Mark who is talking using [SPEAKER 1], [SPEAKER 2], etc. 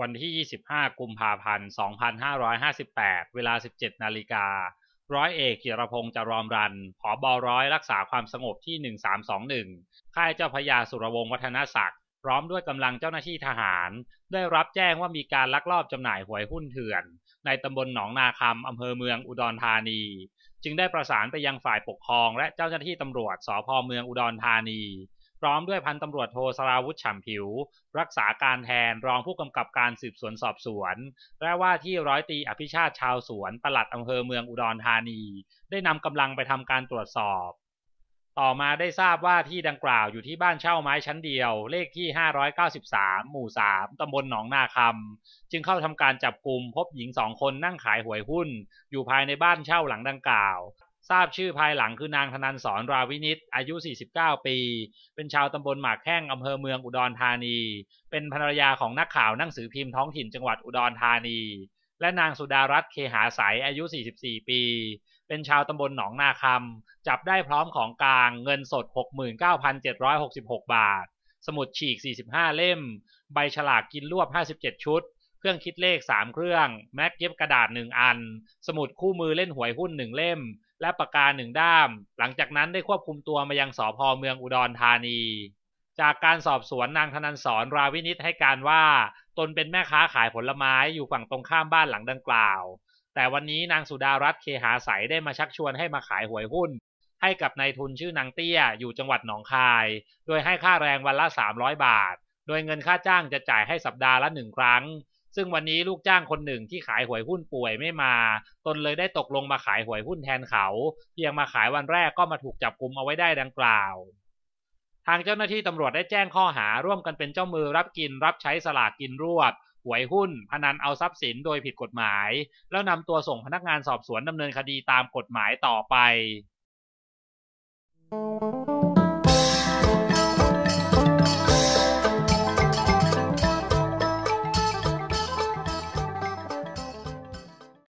[SPEAKER 1] วันที่ 25 กุมภาพันธ์ 2558 เวลา 17 นาฬิการ้อยเอกกยรพงศ์จะรอมรันผอบอร้อยรักษาความสงบที่ 1321ค่ายเจ้าพยาสุรวงศ์วัฒนศักดิ์ พร้อมด้วยกำลังเจ้าหน้าที่ทหาร ได้รับแจ้งว่ามีการลักลอบจำหน่ายหวยหุ้นเถื่อน ในตำบลหนองนาคำ อำเภอเมืองอุดรธานี จึงได้ประสานไปยังฝ่ายปกครองและเจ้าหน้าที่ตำรวจสพเมืองอุดรธานีพร้อมด้วยพันตำรวจโทสราวุฒิฉ่ำผิว รักษาการแทนรองผู้กำกับการสืบสวนสอบสวน และว่าที่ร้อยตีอภิชาติชาวสวนปลัดอำเภอเมืองอุดรธานี ได้นำกำลังไปทำการตรวจสอบ ต่อมาได้ทราบว่าที่ดังกล่าวอยู่ที่บ้านเช่าไม้ชั้นเดียว เลขที่ 593 หมู่ 3 ตำบลหนองนาคำจึงเข้าทำการจับกลุ่มพบหญิงสองคนนั่งขายหวยหุ้น อยู่ภายในบ้านเช่าหลังดังกล่าวทราบชื่อภายหลังคือนางธนันสอนราวินิตอายุ 49 ปี เป็นชาวตำบลหมากแข้งอำเภอเมืองอุดรธานี เป็นภรรยาของนักข่าวหนังสือพิมพ์ท้องถิ่นจังหวัดอุดรธานี และนางสุดารัตน์เคหาสายอายุ 44 ปี เป็นชาวตำบลหนองนาคำจับได้พร้อมของกลางเงินสด 69,766 บาท สมุดฉีก 45 เล่มใบฉลากกินรวบ57 ชุด เครื่องคิดเลข 3 เครื่องแม็กเย็บกระดาษ 1 อัน สมุดคู่มือเล่นหวยหุ้น 1 เล่มและปากกาหนึ่งด้าม หลังจากนั้นได้ควบคุมตัวมายังสพเมืองอุดรธานี จากการสอบสวนนางธนันสอนราวินิตให้การว่า ตนเป็นแม่ค้าขายผลไม้อยู่ฝั่งตรงข้ามบ้านหลังดังกล่าว แต่วันนี้นางสุดารัตน์เคหาสายได้มาชักชวนให้มาขายหวยหุ้น ให้กับนายทุนชื่อนางเตี้ยอยู่จังหวัดหนองคาย โดยให้ค่าแรงวันละ 300 บาท โดยเงินค่าจ้างจะจ่ายให้สัปดาห์ละหนึ่งครั้งซึ่งวันนี้ลูกจ้างคนหนึ่งที่ขายหวยหุ้นป่วยไม่มา ตนเลยได้ตกลงมาขายหวยหุ้นแทนเขาเพียงมาขายวันแรกก็มาถูกจับกุมเอาไว้ได้ดังกล่าว ทางเจ้าหน้าที่ตำรวจได้แจ้งข้อหาร่วมกันเป็นเจ้ามือรับกินรับใช้สลากกินรวบหวยหุ้น พนันเอาทรัพย์สินโดยผิดกฎหมาย แล้วนำตัวส่งพนักงานสอบสวนดำเนินคดีตามกฎหมายต่อไป Thank you.